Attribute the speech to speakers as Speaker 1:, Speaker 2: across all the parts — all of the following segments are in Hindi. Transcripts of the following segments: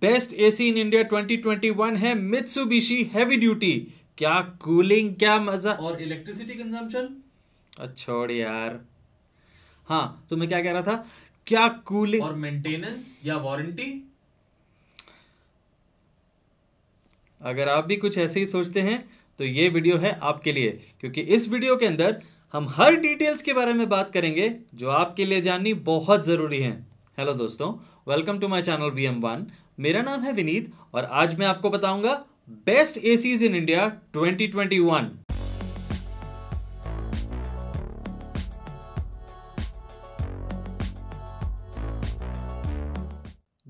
Speaker 1: बेस्ट एसी इन इंडिया 2021 है मित्सुबिशी हैवी ड्यूटी क्या कूलिंग क्या मजा और इलेक्ट्रिसिटी अच्छा, कंजम्पशन छोड़ यार हाँ तो मैं क्या कह रहा था क्या कूलिंग और मेंटेनेंस या वारंटी अगर आप भी कुछ ऐसे ही सोचते हैं तो ये वीडियो है आपके लिए क्योंकि इस वीडियो के अंदर हम हर डिटेल्स के बारे में बात करेंगे जो आपके लिए जाननी बहुत ज़रूरी है हेलो दोस्तों welcome to my channel V M one मेरा नाम है विनीत और आज मैं आपको बताऊंगा बेस्ट एसीज इन इंडिया 2021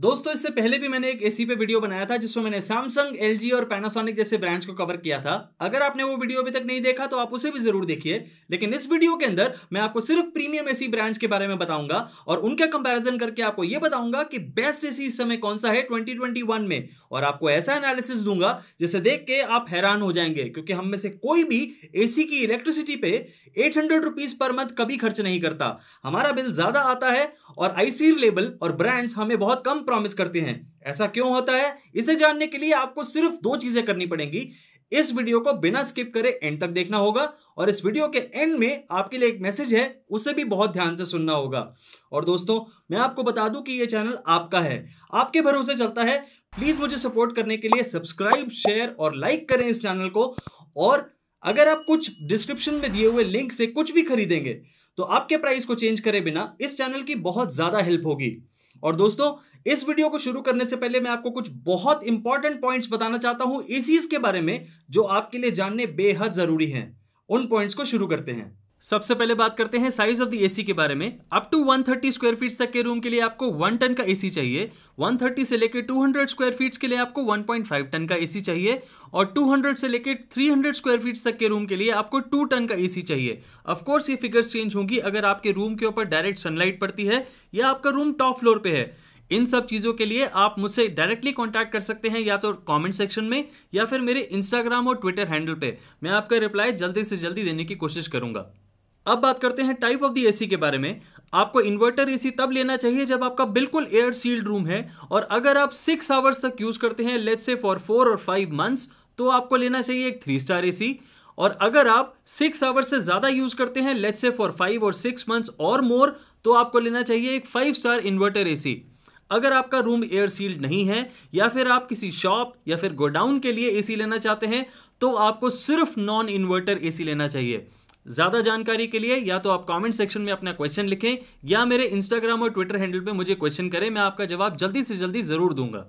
Speaker 1: दोस्तों इससे पहले भी मैंने एक एसी पे वीडियो बनाया था जिसमें मैंने सैमसंग एल और पैनासोनिक जैसे ब्रांड्स को कवर किया था अगर आपने वो वीडियो अभी तक नहीं देखा तो आप उसे भी जरूर देखिए लेकिन इस वीडियो के अंदर मैं आपको सिर्फ प्रीमियम एसी ब्रांड्स के बारे में बताऊंगा और उनका कंपेरिजन करके आपको यह बताऊंगा कि बेस्ट एसी इस समय कौन सा है ट्वेंटी में और आपको ऐसा एनालिसिस दूंगा जिसे देख के आप हैरान हो जाएंगे क्योंकि हम में से कोई भी एसी की इलेक्ट्रिसिटी पे एट हंड्रेड पर मंथ कभी खर्च नहीं करता हमारा बिल ज्यादा आता है और आईसी लेबल और ब्रांड्स हमें बहुत कम प्रॉमिस करते हैं ऐसा क्यों होता है इसे जानने के लिए आपको सिर्फ दो चीजें करनी पड़ेंगी इस वीडियो को बिना स्किप करे एंड तक देखना होगा और इस वीडियो के एंड में आपके लिए एक मैसेज है उसे भी बहुत ध्यान से सुनना होगा और दोस्तों मैं आपको बता दूं कि ये चैनल आपका है आपके भरोसे चलता है प्लीज मुझे सपोर्ट करने के लिए सब्सक्राइब शेयर और लाइक करें इस चैनल को और अगर आप कुछ डिस्क्रिप्शन में दिए हुए लिंक से कुछ भी खरीदेंगे तो आपके प्राइस को चेंज करे बिना इस चैनल की बहुत ज्यादा हेल्प होगी और दोस्तों इस वीडियो को शुरू करने से पहले मैं आपको कुछ बहुत इंपॉर्टेंट पॉइंट्स बताना चाहता हूं इसीज के बारे में जो आपके लिए जानने बेहद जरूरी हैं उन पॉइंट्स को शुरू करते हैं सबसे पहले बात करते हैं साइज ऑफ द एसी के बारे में अप टू 130 स्क्वायर फीट तक के रूम के लिए आपको 1 टन का एसी चाहिए 130 से लेकर 200 स्क्वायर फीट के लिए आपको 1.5 टन का एसी चाहिए और 200 से लेकर 300 स्क्वायर फीट तक के रूम के लिए आपको 2 टन का एसी चाहिए ऑफ कोर्स ये फिगर्स चेंज होंगी अगर आपके रूम के ऊपर डायरेक्ट सनलाइट पड़ती है या आपका रूम टॉप फ्लोर पे है इन सब चीज़ों के लिए आप मुझसे डायरेक्टली कॉन्टैक्ट कर सकते हैं या तो कॉमेंट सेक्शन में या फिर मेरे इंस्टाग्राम और ट्विटर हैंडल पर मैं आपका रिप्लाई जल्दी से जल्दी देने की कोशिश करूंगा अब बात करते हैं टाइप ऑफ द एसी के बारे में आपको इन्वर्टर एसी तब लेना चाहिए जब आपका बिल्कुल एयर सील्ड रूम है और अगर आप सिक्स आवर्स तक यूज करते हैं लेट्स से फॉर फोर और फाइव मंथ्स तो आपको लेना चाहिए एक थ्री स्टार एसी और अगर आप सिक्स आवर्स से ज्यादा यूज करते हैं लेट्स से फॉर फाइव और सिक्स मंथ्स और मोर तो आपको लेना चाहिए एक फाइव स्टार इन्वर्टर एसी अगर आपका रूम एयर सील्ड नहीं है या फिर आप किसी शॉप या फिर गोडाउन के लिए एसी लेना चाहते हैं तो आपको सिर्फ नॉन इन्वर्टर एसी लेना चाहिए ज़्यादा जानकारी के लिए या तो आप कमेंट सेक्शन में अपना क्वेश्चन लिखें या मेरे इंस्टाग्राम और ट्विटर हैंडल पे मुझे क्वेश्चन करें मैं आपका जवाब जल्दी से जल्दी ज़रूर दूंगा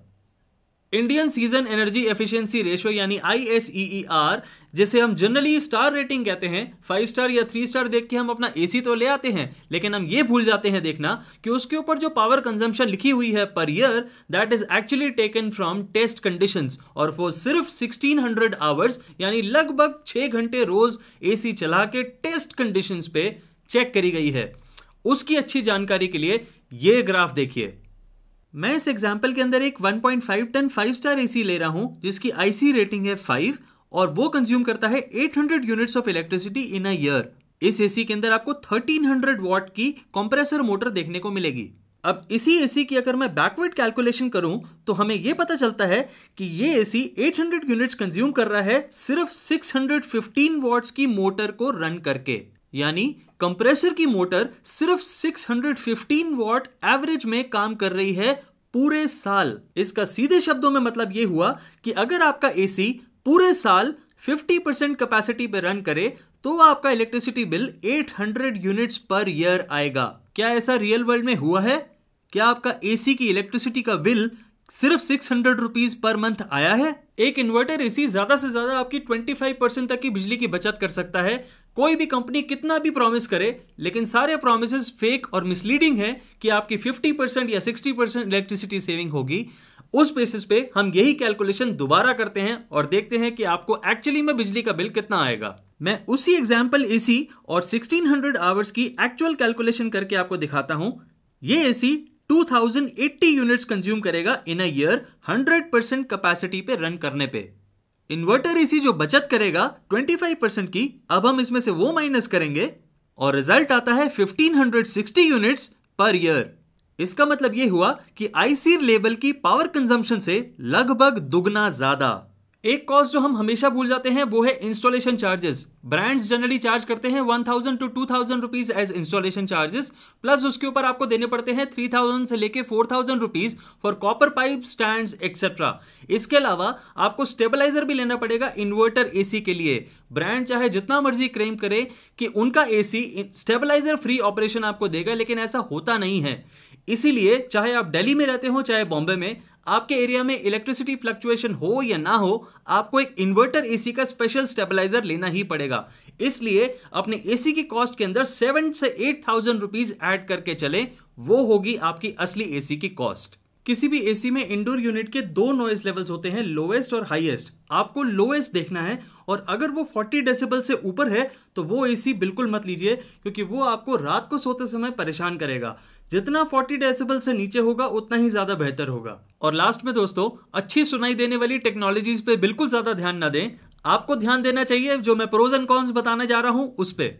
Speaker 1: Indian season energy efficiency ratio यानी आई e e जिसे हम जनरली स्टार रेटिंग कहते हैं फाइव स्टार या थ्री स्टार देख के हम अपना एसी तो ले आते हैं लेकिन हम ये भूल जाते हैं देखना कि उसके ऊपर जो पावर कंजम्पशन लिखी हुई है पर year that is actually taken from test conditions और वो सिर्फ 1600 आवर्स यानी लगभग छः घंटे रोज ए चला के टेस्ट कंडीशन पे चेक करी गई है उसकी अच्छी जानकारी के लिए ये ग्राफ देखिए मैं इस एग्जाम्पल के अंदर एक 1.5 टन फाइव स्टार एसी ले रहा हूं जिसकी आईसी रेटिंग है फाइव और वो कंज्यूम करता है 800 units of electricity in a year इस एसी के अंदर आपको 1300 वॉट की कंप्रेसर मोटर देखने को मिलेगी अब इसी एसी की अगर मैं बैकवर्ड कैलकुलेशन करूं तो हमें यह पता चलता है कि यह एसी 800 यूनिट्स कंज्यूम कर रहा है सिर्फ 615 हंड्रेड की मोटर को रन करके यानी कंप्रेसर की मोटर सिर्फ 615 वॉट एवरेज में काम कर रही है पूरे साल इसका सीधे शब्दों में मतलब यह हुआ कि अगर आपका एसी पूरे साल 50 परसेंट कैपेसिटी पर रन करे तो आपका electricity bill 800 units per year आएगा क्या ऐसा रियल वर्ल्ड में हुआ है क्या आपका एसी की इलेक्ट्रिसिटी का बिल सिर्फ six hundred rupees per month आया है एक इन्वर्टर एसी ज़्यादा से ज़्यादा आपकी 25 परसेंट तक की बिजली की बचत कर सकता है कोई भी कंपनी कितना भी प्रॉमिस करे लेकिन सारे प्रोमिस फेक और मिसलीडिंग है कि आपकी 50 परसेंट या 60 परसेंट इलेक्ट्रिसिटी सेविंग होगी उस बेसिस पे हम यही कैलकुलेशन दोबारा करते हैं और देखते हैं कि आपको एक्चुअली में बिजली का बिल कितना आएगा मैं उसी एग्जाम्पल एसी और 1600 आवर्स की एक्चुअल कैलकुलेशन करके आपको दिखाता हूं ये एसी 2080 यूनिट्स कंज्यूम करेगा in a year 100 percent capacity पे रन करने पे इन्वर्टर इसी जो बचत करेगा 25 परसेंट की अब हम इसमें से वो माइनस करेंगे और रिजल्ट आता है 1560 यूनिट्स पर ईयर इसका मतलब ये हुआ कि आईसीर लेवल की पावर कंजम्पशन से लगभग दुगना ज्यादा एक कॉस्ट जो हम हमेशा भूल जाते हैं वो है installation charges brands generally charge करते हैं 1000 to two thousand rupees as installation charges plus उसके ऊपर आपको देने पड़ते हैं 3000 से लेके 4000 rupees for copper pipe stand etcetera इसके अलावा आपको स्टेबलाइजर भी लेना पड़ेगा इन्वर्टर ए के लिए ब्रांड चाहे जितना मर्जी क्लेम करे कि उनका ए स्टेबलाइजर फ्री ऑपरेशन आपको देगा लेकिन ऐसा होता नहीं है इसीलिए चाहे आप दिल्ली में रहते हो चाहे बॉम्बे में आपके एरिया में इलेक्ट्रिसिटी फ्लक्चुएशन हो या ना हो आपको एक इन्वर्टर एसी का स्पेशल स्टेबलाइजर लेना ही पड़ेगा इसलिए अपने एसी की कॉस्ट के अंदर सेवन से एट थाउजेंड रुपीज एड करके चले वो होगी आपकी असली एसी की कॉस्ट किसी भी एसी में इंडोर यूनिट के दो नॉइस लेवल्स होते हैं लोएस्ट और हाईएस्ट आपको लोएस्ट देखना है और अगर वो 40 डेसिबल से ऊपर है तो वो एसी बिल्कुल मत लीजिए क्योंकि वो आपको रात को सोते समय परेशान करेगा जितना 40 डेसिबल से नीचे होगा उतना ही ज़्यादा बेहतर होगा और लास्ट में दोस्तों अच्छी सुनाई देने वाली टेक्नोलॉजीज़ पर बिल्कुल ज़्यादा ध्यान ना दें आपको ध्यान देना चाहिए जो मैं प्रोज एंड कॉन्स बताने जा रहा हूं उस पर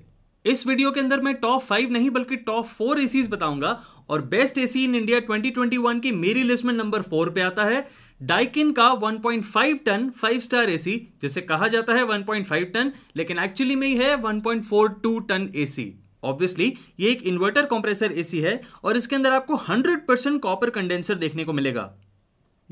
Speaker 1: इस वीडियो के अंदर मैं टॉप फाइव नहीं बल्कि टॉप फोर एसी बताऊंगा और बेस्ट एसी इन इंडिया 2021 की मेरी लिस्ट में नंबर फोर पे आता है डाइकिन का 1.5 टन फाइव स्टार एसी जिसे कहा जाता है 1.5 टन लेकिन एक्चुअली में ही है 1.42 टन एसी ऑब्वियसली ये एक इन्वर्टर कंप्रेसर एसी है और इसके अंदर आपको 100% परसेंट कॉपर कंडेंसर देखने को मिलेगा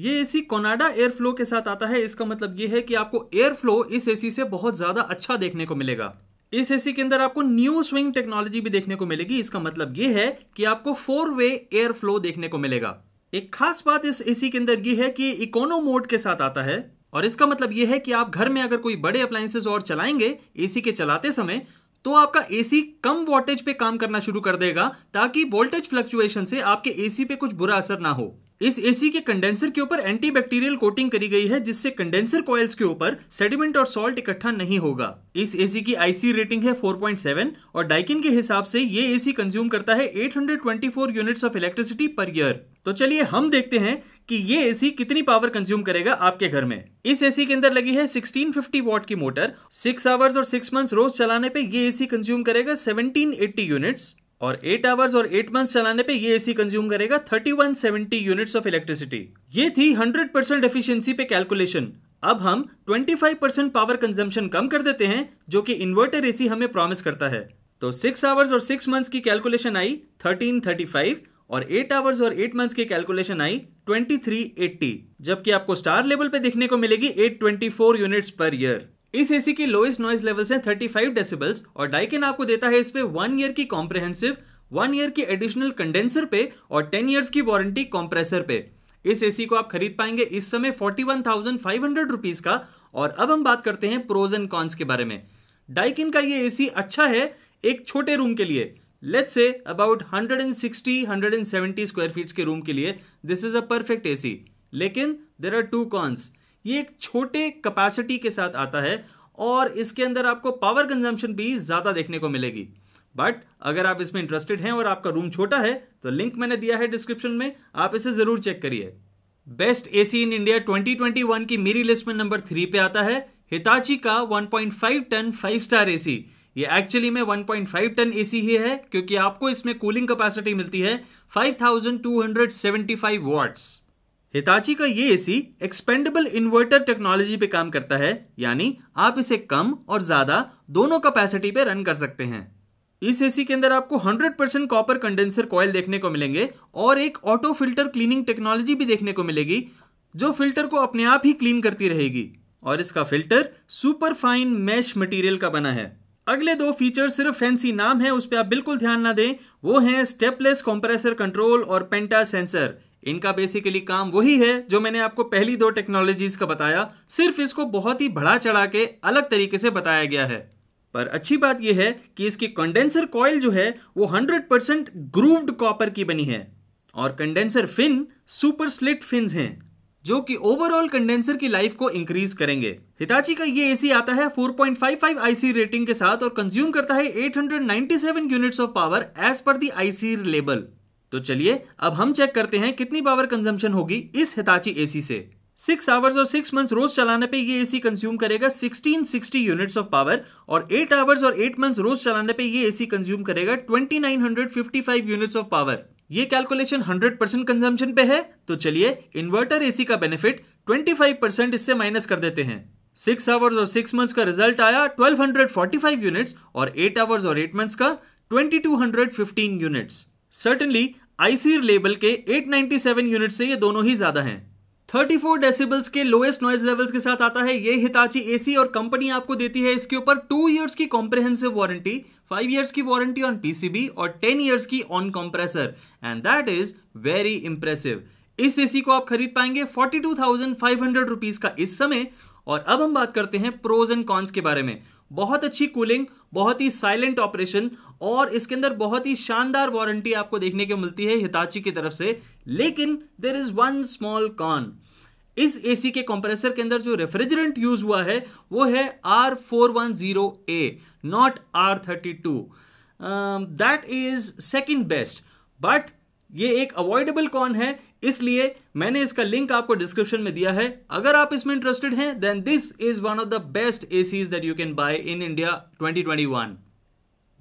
Speaker 1: ये एसी कोनाडा एयर फ्लो के साथ आता है इसका मतलब ये है कि आपको एयर फ्लो इस एसी से बहुत ज़्यादा अच्छा देखने को मिलेगा इस एसी के अंदर आपको न्यू स्विंग टेक्नोलॉजी भी देखने को मिलेगी इसका मतलब यह है कि आपको फोर वे एयर फ्लो देखने को मिलेगा एक खास बात इस एसी के अंदर यह है कि इकोनो मोड के साथ आता है और इसका मतलब यह है कि आप घर में अगर कोई बड़े अप्लायंसेज और चलाएंगे एसी के चलाते समय तो आपका एसी कम वोल्टेज पे काम करना शुरू कर देगा ताकि वोल्टेज फ्लक्चुएशन से आपके एसी पे कुछ बुरा असर ना हो इस एसी के कंडेंसर के ऊपर एंटी बैक्टीरियल कोटिंग करी गई है जिससे कंडेंसर कॉयल्स के ऊपर सेडिमेंट और सॉल्ट इकट्ठा नहीं होगा इस एसी की आईसी रेटिंग है 4.7 और डाइकिन के हिसाब से ये एसी कंज्यूम करता है 824 units of electricity per year तो चलिए हम देखते हैं कि ये एसी कितनी पावर कंज्यूम करेगा आपके घर में इस एसी के अंदर लगी है 1650 वॉट की मोटर सिक्स आवर्स और सिक्स मंथ्स रोज चलाने पे ये एसी कंज्यूम करेगा 1780 यूनिट्स और एट आवर्स और एट मंथ चलाने पे ये एसी कंज्यूम करेगा 3170 यूनिट्स ऑफ इलेक्ट्रिसिटी ये थी 100 परसेंट एफिशियंसी पे कैलकुलेशन अब हम 25 परसेंट पावर कंजम्पशन कम कर देते हैं जो कि इन्वर्टर एसी हमें प्रॉमिस करता है तो सिक्स आवर्स और सिक्स मंथ्स की कैलकुलेशन आई थर्टीन थर्टी फाइव और एट आवर्स और एट मंथ्स की कैलकुलेशन आई ट्वेंटी थ्री एट्टी जबकि आपको स्टार लेवल पे देखने को मिलेगी eight twenty four units per year इस एसी की लोएस्ट नॉइज लेवल्स हैं 35 फाइव डेसिबल्स और डाइकिन आपको देता है इस पे वन ईयर की कॉम्प्रेहेंसिव वन ईयर की एडिशनल कंडेंसर पे और टेन ईयर्स की वारंटी कॉम्प्रेसर पे इस एसी को आप खरीद पाएंगे इस समय forty one thousand five hundred rupees का और अब हम बात करते हैं प्रोज एंड कॉन्स के बारे में डाइकिन का ये एसी अच्छा है एक छोटे रूम के लिए let's say about 160 170 square feet के रूम के लिए this is a perfect AC लेकिन देर आर टू कॉन्स ये एक छोटे कैपेसिटी के साथ आता है और इसके अंदर आपको पावर कंजम्पशन भी ज़्यादा देखने को मिलेगी बट अगर आप इसमें इंटरेस्टेड हैं और आपका रूम छोटा है तो लिंक मैंने दिया है डिस्क्रिप्शन में आप इसे ज़रूर चेक करिए बेस्ट एसी इन इंडिया 2021 की मेरी लिस्ट में नंबर थ्री पे आता है हिताची का 1.5 टन फाइव स्टार एसी ये एक्चुअली में 1.5 टन एसी ही है क्योंकि आपको इसमें कूलिंग कैपेसिटी मिलती है 5275 वॉट्स हिताची का ये एसी एक्सपेंडेबल इन्वर्टर टेक्नोलॉजी पे काम करता है यानी आप इसे कम और ज़्यादा दोनों कैपेसिटी पे रन कर सकते हैं इस एसी के अंदर आपको 100% परसेंट कॉपर कंडेंसर कॉयल देखने को मिलेंगे और एक ऑटो फिल्टर क्लीनिंग टेक्नोलॉजी भी देखने को मिलेगी जो फिल्टर को अपने आप ही क्लीन करती रहेगी और इसका filter super fine mesh material का बना है अगले दो फीचर सिर्फ फैंसी नाम है उस पर आप बिल्कुल ध्यान ना दें वो है स्टेपलेस कंप्रेसर कंट्रोल और पेंटा सेंसर इनका बेसिकली काम वही है जो मैंने आपको पहली दो टेक्नोलॉजीज का बताया सिर्फ इसको बहुत ही बढ़ा चढ़ा के अलग तरीके से बताया गया है पर अच्छी बात यह है कि इसकी कंडेंसर कॉयल जो है वो 100% परसेंट ग्रूव्ड कॉपर की बनी है और condenser fin super slit fin हैं जो कि ओवरऑल कंडेंसर की लाइफ को इंक्रीज करेंगे हिताची का ये एसी आता है 4.55 आईसी रेटिंग के साथ और कंज्यूम करता है 897 units of power as per the IC label तो चलिए अब हम चेक करते हैं कितनी पावर कंजम्पशन होगी इस हिताची एसी से सिक्स आवर्स और सिक्स मंथ्स रोज चलाने पे ये एसी कंज्यूम करेगा 1660 यूनिट्स ऑफ पावर और एट आवर्स और एट मंथ्स रोज चलाने पे ये एसी कंज्यूम करेगा 2955 यूनिट्स ऑफ पावर ये कैलकुलेशन 100 परसेंट कंजम्पशन पे है तो चलिए इन्वर्टर एसी का बेनिफिट 25 परसेंट इससे माइनस कर देते हैं सिक्स आवर्स और सिक्स मंथ्स का रिजल्ट आया 1245 यूनिट्स और एट आवर्स और एट मंथ्स का 2215 यूनिट्स सर्टनली आईसीर लेबल के 897 यूनिट से ये दोनों ही ज्यादा हैं 34 डेसिबल्स के लोएस्ट नॉइज लेवल्स के साथ आता है ये हिताची एसी और कंपनी आपको देती है इसके ऊपर टू इयर्स की कॉम्प्रिहेंसिव वारंटी फाइव इयर्स की वारंटी ऑन पीसीबी और टेन इयर्स की on compressor and that is very impressive इस एसी को आप खरीद पाएंगे forty two thousand five hundred rupees का इस समय और अब हम बात करते हैं प्रोज एंड कॉन्स के बारे में बहुत अच्छी कूलिंग बहुत ही साइलेंट ऑपरेशन और इसके अंदर बहुत ही शानदार वारंटी आपको देखने को मिलती है हिताची की तरफ से लेकिन there is one small con इस एसी के कंप्रेसर के अंदर जो रेफ्रिजरेंट यूज हुआ है वो है R four one zero A not R thirty two that is second best but ये एक अवॉइडेबल कॉन है इसलिए मैंने इसका लिंक आपको डिस्क्रिप्शन में दिया है अगर आप इसमें इंटरेस्टेड हैं then this is one of the best ACs that you can buy in India 2021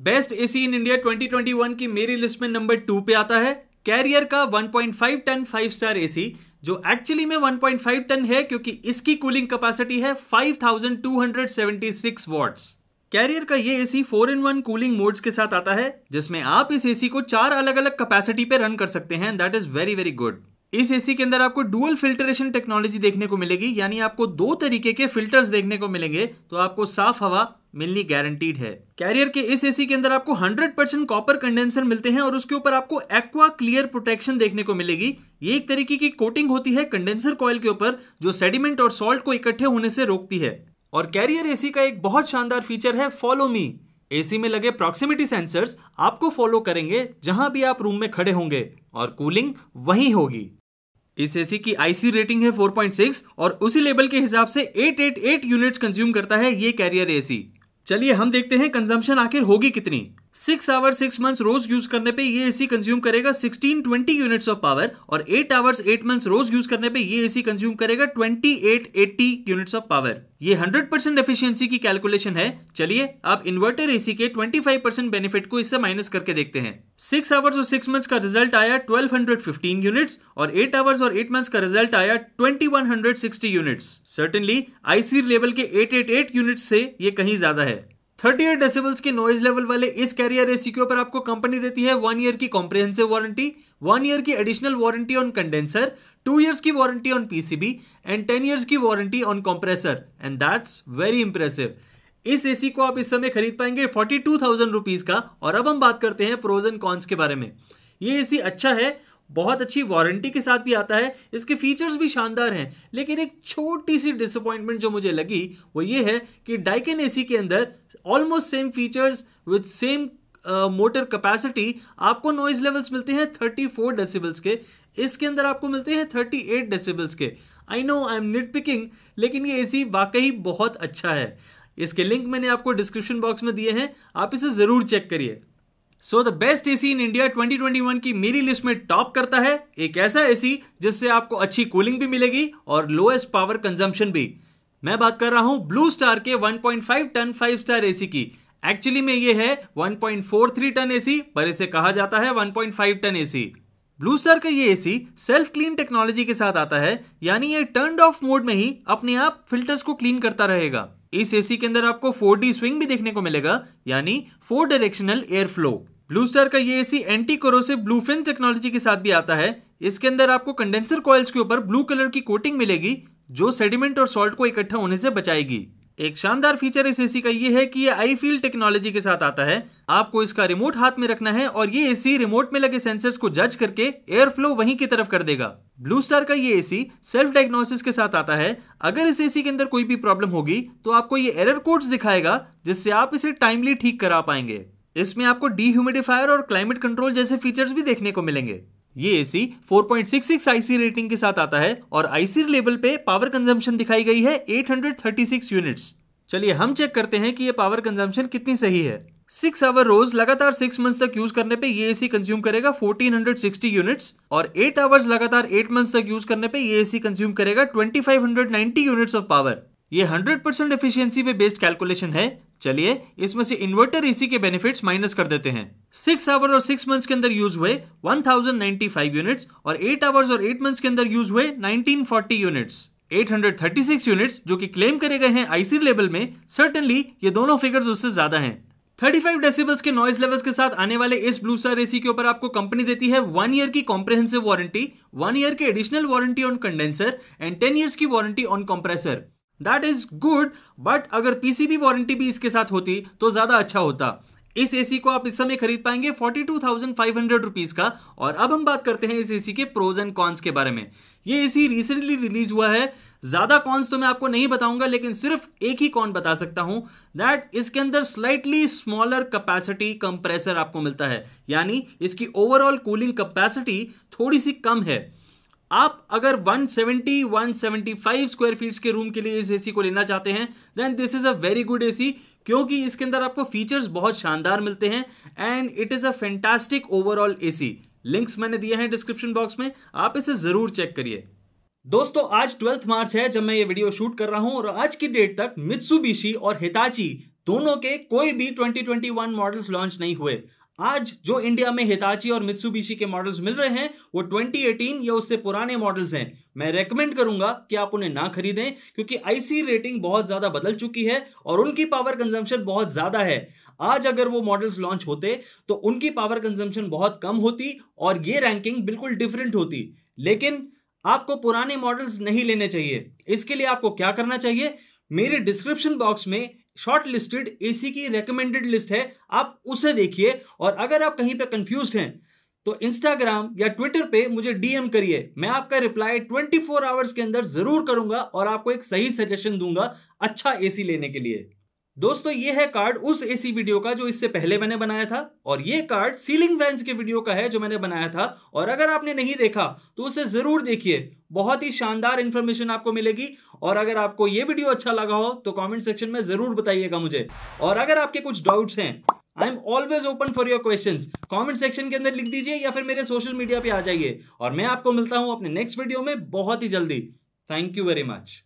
Speaker 1: best AC in India 2021 की मेरी लिस्ट में नंबर टू पे आता है कैरियर का 1.5 टन 5 स्टार एसी जो एक्चुअली में 1.5 टन है क्योंकि इसकी कूलिंग कैपेसिटी है 5276 वॉट्स कैरियर का ये AC four in one cooling modes के साथ आता है जिसमें आप इस एसी को चार अलग अलग कैपेसिटी पे रन कर सकते हैं that is very very good इस एसी के अंदर आपको डुअल फिल्ट्रेशन टेक्नोलॉजी देखने को मिलेगी यानी आपको दो तरीके के फिल्टर्स देखने को मिलेंगे तो आपको साफ हवा मिलनी गारंटीड है कैरियर के इस एसी के अंदर आपको 100 परसेंट कॉपर कंडेंसर मिलते हैं और उसके ऊपर आपको एक्वा क्लियर प्रोटेक्शन देखने को मिलेगी ये एक तरीके की कोटिंग होती है कंडेंसर कॉयल के ऊपर जो सेडिमेंट और सॉल्ट को इकट्ठे होने से रोकती है और कैरियर एसी का एक बहुत शानदार फीचर है फॉलो मी एसी में लगे प्रॉक्सिमिटी सेंसर्स आपको फॉलो करेंगे जहां भी आप रूम में खड़े होंगे और कूलिंग वहीं होगी इस एसी की आईसी रेटिंग है 4.6 और उसी लेवल के हिसाब से 888 यूनिट्स कंज्यूम करता है ये कैरियर एसी चलिए हम देखते हैं कंजम्पशन आखिर होगी कितनी सिक्स आवर्स सिक्स मंथ्स रोज यूज करने पे ये एसी कंज्यूम करेगा sixteen twenty units of power और एट आवर्स एट मंथ्स रोज यूज करने पे ये एसी कंज्यूम करेगा twenty eight eighty units of power ये हंड्रेड परसेंट एफिशियंसी की कैलकुलेशन है चलिए आप इन्वर्टर एसी के ट्वेंटी फाइव परसेंट बेनिफिट को इससे माइनस करके देखते हैं सिक्स आवर्स और सिक्स मंथ्स का रिजल्ट आया ट्वेल्व हंड्रेड फिफ्टीन यूनिट्स और एट आवर्स और एट मंथ्स का रिजल्ट आया twenty one hundred sixty units certainly ISEER level के एट एट एट यूनिट्स से ये कहीं ज्यादा है थर्टी एट डेसिबल्स के नॉइज लेवल वाले इस कैरियर एसी के ऊपर आपको कंपनी देती है वन ईयर की कॉम्प्रिहेंसिव वारंटी वन ईयर की additional warranty on condenser two years की warranty on PCB and ten years की warranty on compressor and that's very impressive इस एसी को आप इस समय खरीद पाएंगे फोर्टी टू थाउजेंड रुपीज का और अब हम बात करते हैं प्रोज एंड कॉन्स के बारे में ये एसी अच्छा है बहुत अच्छी वारंटी के साथ भी आता है इसके फीचर्स भी शानदार हैं लेकिन एक छोटी सी डिसअपॉइंटमेंट जो मुझे लगी वो ये है कि डाइकन ए के अंदर almost same features with same motor capacity आपको नॉइज लेवल्स मिलते हैं 34 डेसिबल्स के इसके अंदर आपको मिलते हैं 38 डेसिबल्स के I know I am nitpicking लेकिन ये एसी वाकई बहुत अच्छा है इसके लिंक मैंने आपको डिस्क्रिप्शन बॉक्स में दिए हैं आप इसे ज़रूर चेक करिए so the best AC in India 2021 की मेरी लिस्ट में टॉप करता है एक ऐसा एसी जिससे आपको अच्छी कूलिंग भी मिलेगी और लोएस्ट पावर कंजम्पशन भी मैं बात कर रहा हूं ब्लू स्टार के 1.5 टन 5 स्टार एसी की एक्चुअली में ये है 1.43 टन एसी पर इसे कहा जाता है 1.5 टन एसी ब्लू स्टार का ये एसी सेल्फ क्लीन टेक्नोलॉजी के साथ आता है यानी ये टर्न ऑफ मोड में ही अपने आप फिल्टर्स को क्लीन करता रहेगा इस एसी के अंदर आपको 4D स्विंग भी देखने को मिलेगा यानी four directional air flow Blue Star का ये AC anti corrosive blue fin technology के साथ भी आता है इसके अंदर आपको कंडेंसर कॉइल्स के ऊपर ब्लू कलर की कोटिंग मिलेगी जो सेडिमेंट और सॉल्ट को इकट्ठा होने से बचाएगी एक शानदार फीचर इस एसी का ये है कि ये आई फील टेक्नोलॉजी के साथ आता है आपको इसका रिमोट हाथ में रखना है और ये एसी रिमोट में लगे सेंसर्स को जज करके एयर फ्लो वहीं की तरफ कर देगा ब्लू स्टार का ये एसी सेल्फ डायग्नोसिस के साथ आता है अगर इस एसी के अंदर कोई भी प्रॉब्लम होगी तो आपको ये एरर कोड्स दिखाएगा जिससे आप इसे टाइमली ठीक करा पाएंगे इसमें आपको डीह्यूमिडिफायर और क्लाइमेट कंट्रोल जैसे फीचर्स भी देखने को मिलेंगे ये एसी 4.66 आईसी रेटिंग के साथ आता है और आईसी लेवल पे पावर कंजम्पशन दिखाई गई है 836 यूनिट्स चलिए हम चेक करते हैं कि ये पावर कंजम्पशन कितनी सही है सिक्स आवर रोज लगातार सिक्स मंथ्स तक यूज करने पे ये एसी कंज्यूम करेगा 1460 यूनिट्स और एट आवर्स लगातार एट मंथ्स तक यूज करने पे ये एसी कंज्यूम करेगा 2590 यूनिट्स ऑफ पावर ये 100 परसेंट एफिशियंसी पे बेस्ड कैलकुलेशन है चलिए इसमें से इन्वर्टर एसी के बेनिफिट्स माइनस कर देते हैं सिक्स आवर और सिक्स मंथ्स के अंदर यूज हुए 1095 यूनिट्स और एट आवर्स और एट मंथ्स के अंदर यूज हुए 1940 यूनिट्स 836 यूनिट्स जो कि क्लेम करे गए हैं आईसी लेवल में सर्टेनली ये दोनों फिगर्स उससे ज्यादा हैं 35 डेसिबल्स के नॉइज लेवल्स के साथ आने वाले इस ब्लू स्टार एसी के ऊपर आपको कंपनी देती है वन ईयर की कॉम्प्रेहेंसिव वारंटी वन ईयर के additional warranty on condenser and ten years की warranty on compressor that is good but अगर पीसीबी वारंटी भी इसके साथ होती तो ज्यादा अच्छा होता इस एसी को आप इस समय खरीद पाएंगे 42,500 रुपीस का और अब हम बात करते हैं इस एसी के प्रोज एंड कॉन्स के बारे में ये एसी रिसेंटली रिलीज हुआ है ज्यादा कॉन्स तो मैं आपको नहीं बताऊंगा लेकिन सिर्फ एक ही कॉन बता सकता हूं दैट इसके अंदर स्लाइटली स्मॉलर कैपेसिटी कंप्रेसर आपको मिलता है यानी इसकी ओवरऑल कूलिंग कैपेसिटी थोड़ी सी कम है आप अगर 170 175 स्क्वायर फीट के रूम के लिए इस एसी को लेना चाहते हैं then this is a very good AC क्योंकि इसके अंदर आपको फीचर्स बहुत शानदार मिलते हैं and it is a fantastic overall AC links मैंने दिए हैं डिस्क्रिप्शन बॉक्स में आप इसे ज़रूर चेक करिए दोस्तों आज ट्वेल्थ मार्च है जब मैं ये वीडियो शूट कर रहा हूं और आज की डेट तक मित्सुबिशी और हिताची दोनों के कोई भी 2021 मॉडल्स लॉन्च नहीं हुए आज जो इंडिया में हिताची और मित्सुबिशी के मॉडल्स मिल रहे हैं वो 2018 या उससे पुराने मॉडल्स हैं मैं रेकमेंड करूंगा कि आप उन्हें ना खरीदें क्योंकि आईसी रेटिंग बहुत ज़्यादा बदल चुकी है और उनकी पावर कंजम्पशन बहुत ज़्यादा है आज अगर वो मॉडल्स लॉन्च होते तो उनकी पावर कंजम्पशन बहुत कम होती और ये रैंकिंग बिल्कुल डिफरेंट होती लेकिन आपको पुराने मॉडल्स नहीं लेने चाहिए इसके लिए आपको क्या करना चाहिए मेरे डिस्क्रिप्शन बॉक्स में शॉर्ट लिस्टेड एसी की रिकमेंडेड लिस्ट है आप उसे देखिए और अगर आप कहीं पे कंफ्यूज हैं तो इंस्टाग्राम या ट्विटर पे मुझे डीएम करिए मैं आपका रिप्लाई 24 आवर्स के अंदर जरूर करूंगा और आपको एक सही सजेशन दूंगा अच्छा एसी लेने के लिए दोस्तों ये है कार्ड उस एसी वीडियो का जो इससे पहले मैंने बनाया था और ये कार्ड सीलिंग फैंस के वीडियो का है जो मैंने बनाया था और अगर आपने नहीं देखा तो उसे जरूर देखिए बहुत ही शानदार इंफॉर्मेशन आपको मिलेगी और अगर आपको ये वीडियो अच्छा लगा हो तो कमेंट सेक्शन में जरूर बताइएगा मुझे और अगर आपके कुछ डाउट्स हैं I am always open for your question comment section के अंदर लिख दीजिए या फिर मेरे सोशल मीडिया पर आ जाइए और मैं आपको मिलता हूं अपने नेक्स्ट वीडियो में बहुत ही जल्दी थैंक यू वेरी मच